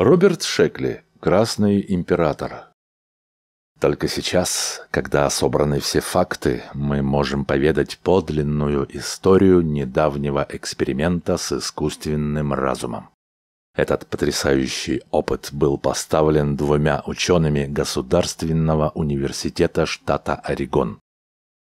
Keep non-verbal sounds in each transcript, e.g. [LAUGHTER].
Роберт Шекли, Красный император. Только сейчас, когда собраны все факты, мы можем поведать подлинную историю недавнего эксперимента с искусственным разумом. Этот потрясающий опыт был поставлен двумя учеными Государственного университета штата Орегон.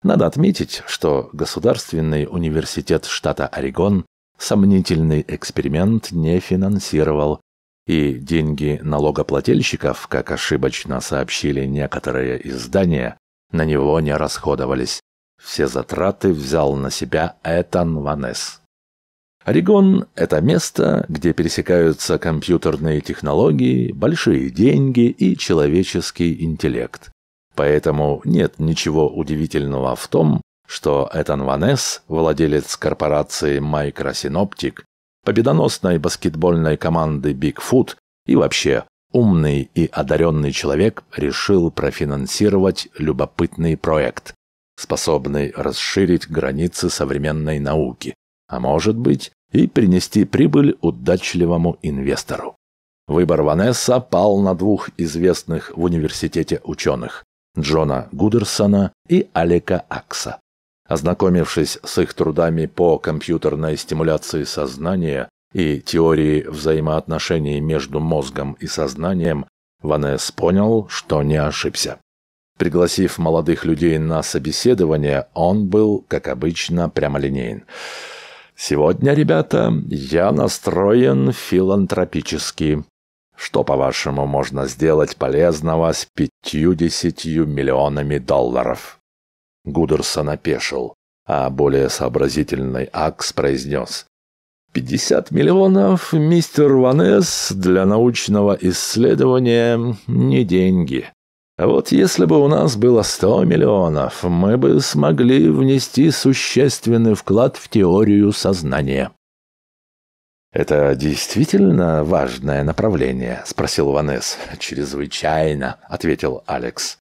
Надо отметить, что Государственный университет штата Орегон сомнительный эксперимент не финансировал, и деньги налогоплательщиков, как ошибочно сообщили некоторые издания, на него не расходовались. Все затраты взял на себя Этан Ванес. Орегон – это место, где пересекаются компьютерные технологии, большие деньги и человеческий интеллект. Поэтому нет ничего удивительного в том, что Этан Ванес, владелец корпорации Microsynoptic, победоносной баскетбольной команды «Бигфут» и вообще умный и одаренный человек решил профинансировать любопытный проект, способный расширить границы современной науки, а может быть и принести прибыль удачливому инвестору. Выбор Ванесса пал на двух известных в университете ученых – Джона Гудерсона и Алика Акса. Ознакомившись с их трудами по компьютерной стимуляции сознания и теории взаимоотношений между мозгом и сознанием, Ванес понял, что не ошибся. Пригласив молодых людей на собеседование, он был, как обычно, прямолинейен. «Сегодня, ребята, я настроен филантропически. Что, по-вашему, можно сделать полезного с пятью-десятью миллионами долларов?» Гудерсон опешил, а более сообразительный Акс произнес. «Пятьдесят миллионов, мистер Ванес, для научного исследования не деньги. Вот если бы у нас было сто миллионов, мы бы смогли внести существенный вклад в теорию сознания». «Это действительно важное направление?» – спросил Ванес. «Чрезвычайно», – ответил Алекс.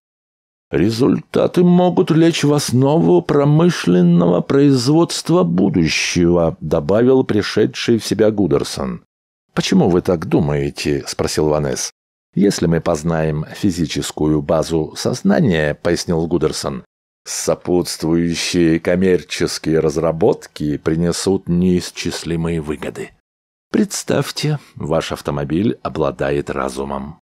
Результаты могут лечь в основу промышленного производства будущего, добавил пришедший в себя Гудерсон. Почему вы так думаете? спросил Ванес. Если мы познаем физическую базу сознания, пояснил Гудерсон, сопутствующие коммерческие разработки принесут неисчислимые выгоды. Представьте, ваш автомобиль обладает разумом.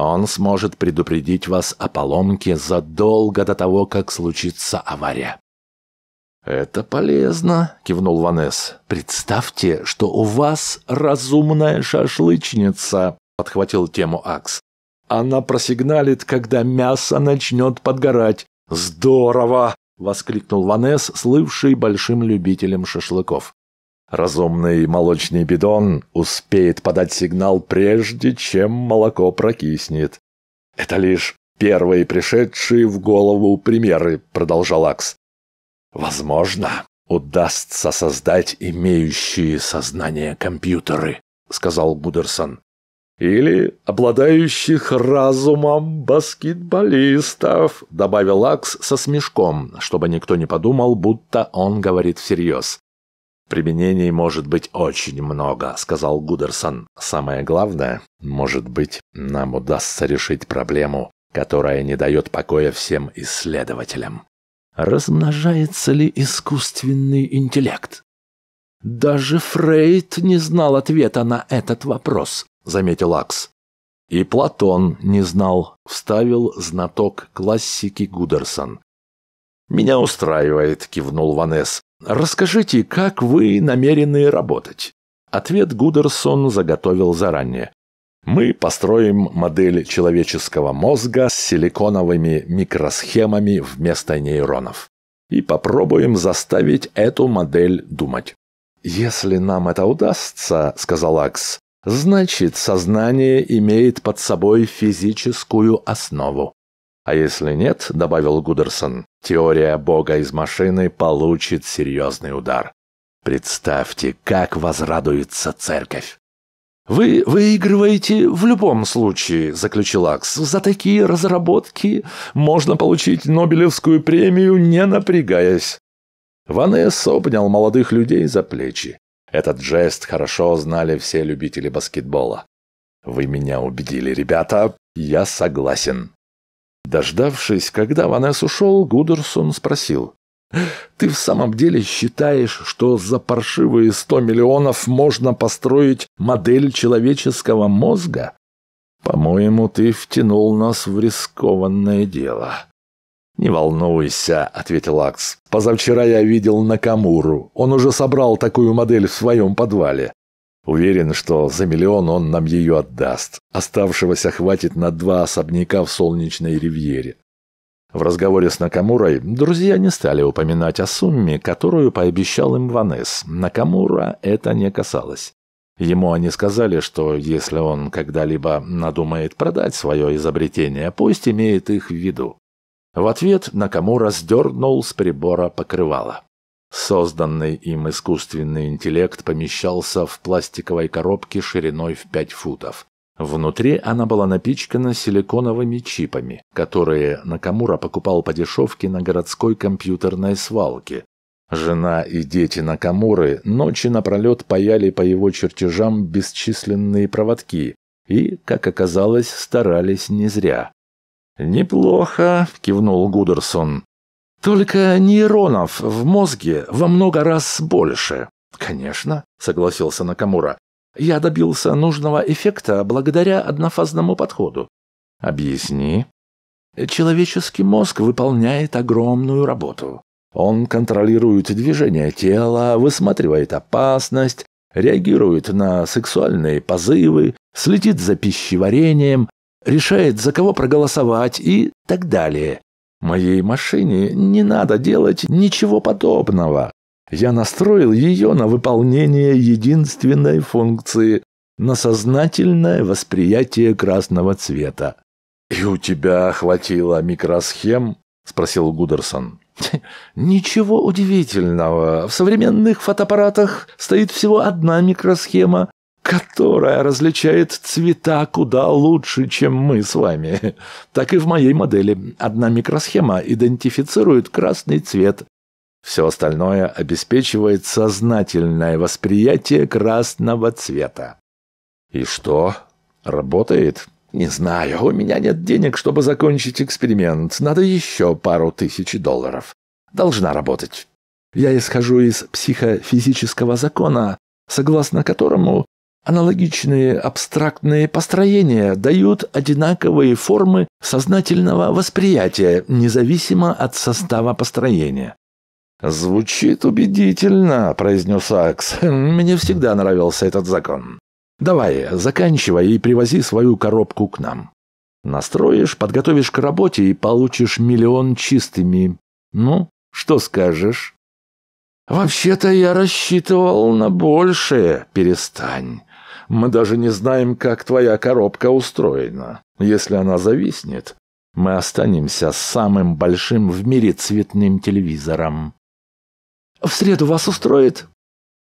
Он сможет предупредить вас о поломке задолго до того, как случится авария». «Это полезно», — кивнул Ванес. «Представьте, что у вас разумная шашлычница», — подхватил тему Акс. «Она просигналит, когда мясо начнет подгорать. Здорово!» — воскликнул Ванес, слывший большим любителем шашлыков. Разумный молочный бидон успеет подать сигнал прежде, чем молоко прокиснет. Это лишь первые пришедшие в голову примеры, продолжал Акс. Возможно, удастся создать имеющие сознание компьютеры, сказал Будерсон. Или обладающих разумом баскетболистов, добавил Акс со смешком, чтобы никто не подумал, будто он говорит всерьез. «Применений может быть очень много», — сказал Гудерсон. «Самое главное, может быть, нам удастся решить проблему, которая не дает покоя всем исследователям. Размножается ли искусственный интеллект?» «Даже Фрейд не знал ответа на этот вопрос», — заметил Акс. «И Платон не знал», — вставил знаток классики Гудерсон. «Меня устраивает», – кивнул Ванес. «Расскажите, как вы намерены работать?» Ответ Гудерсон заготовил заранее. «Мы построим модель человеческого мозга с силиконовыми микросхемами вместо нейронов и попробуем заставить эту модель думать». «Если нам это удастся», – сказал Акс, – «значит, сознание имеет под собой физическую основу». А если нет, добавил Гудерсон, теория бога из машины получит серьезный удар. Представьте, как возрадуется церковь. «Вы выигрываете в любом случае», — заключил Акс. «За такие разработки можно получить Нобелевскую премию, не напрягаясь». Ванесс обнял молодых людей за плечи. Этот жест хорошо знали все любители баскетбола. «Вы меня убедили, ребята. Я согласен». Дождавшись, когда Ванес ушел, Гудерсон спросил. «Ты в самом деле считаешь, что за паршивые сто миллионов можно построить модель человеческого мозга? По-моему, ты втянул нас в рискованное дело». «Не волнуйся», — ответил Акс. «Позавчера я видел Накамуру. Он уже собрал такую модель в своем подвале. Уверен, что за миллион он нам ее отдаст. Оставшегося хватит на два особняка в солнечной ривьере. В разговоре с Накамурой друзья не стали упоминать о сумме, которую пообещал им Ванес. Накамура это не касалось. Ему они сказали, что если он когда-либо надумает продать свое изобретение, пусть имеет их в виду. В ответ Накамура сдернул с прибора покрывало. Созданный им искусственный интеллект помещался в пластиковой коробке шириной в 5 футов. Внутри она была напичкана силиконовыми чипами, которые Накамура покупал по дешевке на городской компьютерной свалке. Жена и дети Накамуры ночи напролет паяли по его чертежам бесчисленные проводки и, как оказалось, старались не зря. «Неплохо», — кивнул Гудерсон. Только нейронов в мозге во много раз больше. Конечно, согласился Накамура. Я добился нужного эффекта благодаря однофазному подходу. Объясни. Человеческий мозг выполняет огромную работу. Он контролирует движение тела, высматривает опасность, реагирует на сексуальные позывы, следит за пищеварением, решает, за кого проголосовать и так далее. Моей машине не надо делать ничего подобного. Я настроил ее на выполнение единственной функции – на сознательное восприятие красного цвета. «И у тебя хватило микросхем?» – спросил Гудерсон. «Ничего удивительного. В современных фотоаппаратах стоит всего одна микросхема, которая различает цвета куда лучше, чем мы с вами. Так и в моей модели. Одна микросхема идентифицирует красный цвет. Все остальное обеспечивает сознательное восприятие красного цвета. И что? Работает? Не знаю, у меня нет денег, чтобы закончить эксперимент. Надо еще пару тысяч долларов. Должна работать. Я исхожу из психофизического закона, согласно которому Аналогичные абстрактные построения дают одинаковые формы сознательного восприятия, независимо от состава построения. «Звучит убедительно», — произнес Акс. «Мне всегда нравился этот закон. Давай, заканчивай и привози свою коробку к нам. Настроишь, подготовишь к работе и получишь миллион чистыми. Ну, что скажешь?» «Вообще-то я рассчитывал на большее. Перестань. Мы даже не знаем, как твоя коробка устроена. Если она зависнет, мы останемся самым большим в мире цветным телевизором. В среду вас устроит.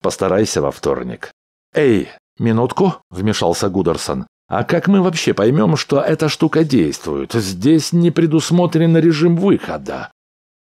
Постарайся во вторник. Эй, минутку, вмешался Гудерсон. А как мы вообще поймем, что эта штука действует? Здесь не предусмотрен режим выхода.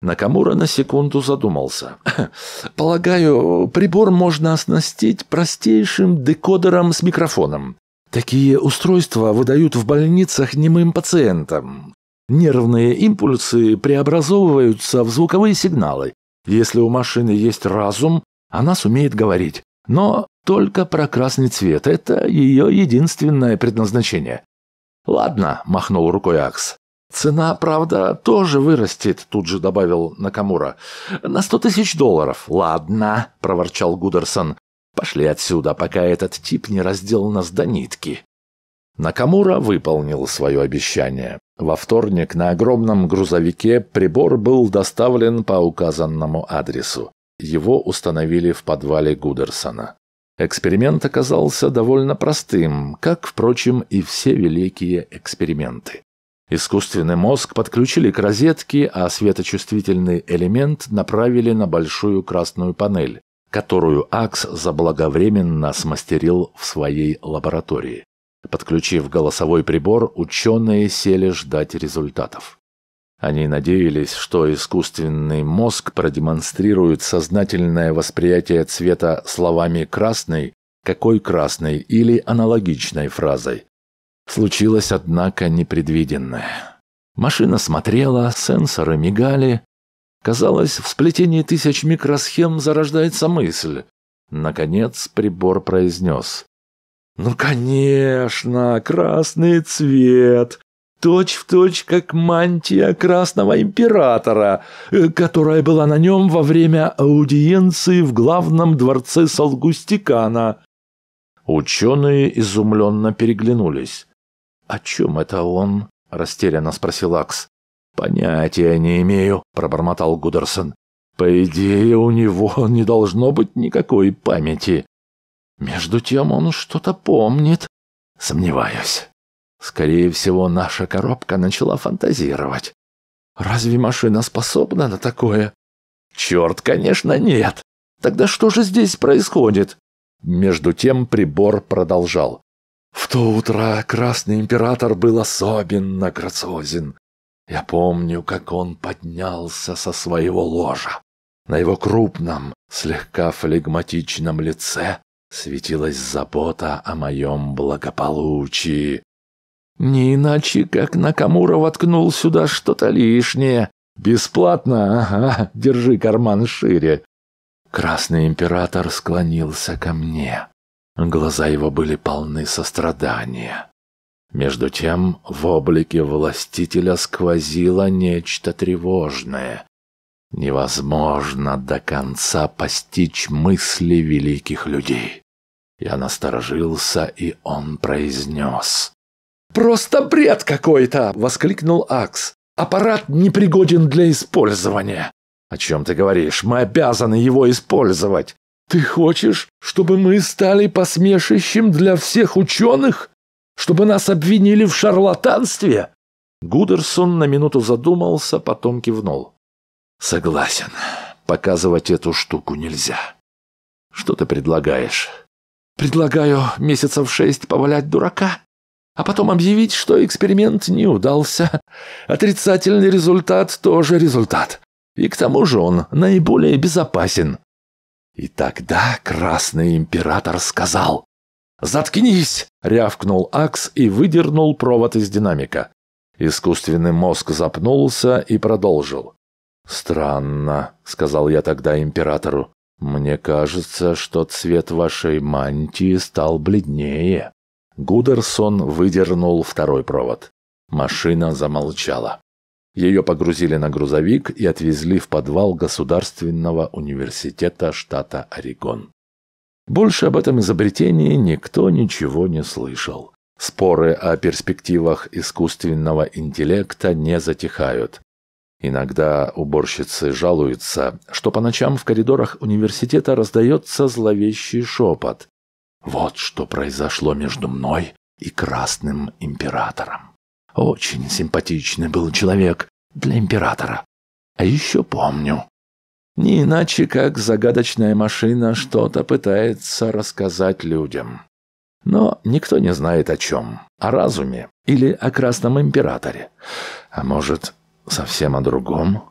Накамура на секунду задумался. [LAUGHS] «Полагаю, прибор можно оснастить простейшим декодером с микрофоном. Такие устройства выдают в больницах немым пациентам. Нервные импульсы преобразовываются в звуковые сигналы. Если у машины есть разум, она сумеет говорить. Но только про красный цвет – это ее единственное предназначение». «Ладно», – махнул рукой Акс. «Цена, правда, тоже вырастет», — тут же добавил Накамура. «На сто тысяч долларов». «Ладно», — проворчал Гудерсон. «Пошли отсюда, пока этот тип не раздел нас до нитки». Накамура выполнил свое обещание. Во вторник на огромном грузовике прибор был доставлен по указанному адресу. Его установили в подвале Гудерсона. Эксперимент оказался довольно простым, как, впрочем, и все великие эксперименты. Искусственный мозг подключили к розетке, а светочувствительный элемент направили на большую красную панель, которую Акс заблаговременно смастерил в своей лаборатории. Подключив голосовой прибор, ученые сели ждать результатов. Они надеялись, что искусственный мозг продемонстрирует сознательное восприятие цвета словами «красный», «какой красный» или аналогичной фразой, Случилось, однако, непредвиденное. Машина смотрела, сенсоры мигали. Казалось, в сплетении тысяч микросхем зарождается мысль. Наконец прибор произнес. «Ну, конечно, красный цвет!» точь в точь как мантия Красного Императора, э, которая была на нем во время аудиенции в главном дворце Салгустикана. Ученые изумленно переглянулись. «О чем это он?» – растерянно спросил Акс. «Понятия не имею», – пробормотал Гудерсон. «По идее, у него не должно быть никакой памяти. Между тем он что-то помнит». «Сомневаюсь. Скорее всего, наша коробка начала фантазировать. Разве машина способна на такое?» «Черт, конечно, нет. Тогда что же здесь происходит?» Между тем прибор продолжал. В то утро Красный Император был особенно грациозен. Я помню, как он поднялся со своего ложа. На его крупном, слегка флегматичном лице светилась забота о моем благополучии. Не иначе, как Накамура воткнул сюда что-то лишнее. Бесплатно, ага, держи карман шире. Красный император склонился ко мне. Глаза его были полны сострадания. Между тем в облике властителя сквозило нечто тревожное. Невозможно до конца постичь мысли великих людей. Я насторожился, и он произнес. «Просто бред какой-то!» — воскликнул Акс. «Аппарат непригоден для использования!» «О чем ты говоришь? Мы обязаны его использовать!» Ты хочешь, чтобы мы стали посмешищем для всех ученых? Чтобы нас обвинили в шарлатанстве?» Гудерсон на минуту задумался, потом кивнул. «Согласен, показывать эту штуку нельзя. Что ты предлагаешь?» «Предлагаю месяцев шесть повалять дурака, а потом объявить, что эксперимент не удался. Отрицательный результат тоже результат. И к тому же он наиболее безопасен. И тогда Красный Император сказал «Заткнись!» — рявкнул Акс и выдернул провод из динамика. Искусственный мозг запнулся и продолжил. «Странно», — сказал я тогда императору. «Мне кажется, что цвет вашей мантии стал бледнее». Гудерсон выдернул второй провод. Машина замолчала. Ее погрузили на грузовик и отвезли в подвал Государственного университета штата Орегон. Больше об этом изобретении никто ничего не слышал. Споры о перспективах искусственного интеллекта не затихают. Иногда уборщицы жалуются, что по ночам в коридорах университета раздается зловещий шепот. «Вот что произошло между мной и Красным Императором». Очень симпатичный был человек для императора. А еще помню. Не иначе, как загадочная машина что-то пытается рассказать людям. Но никто не знает о чем. О разуме или о Красном Императоре. А может, совсем о другом?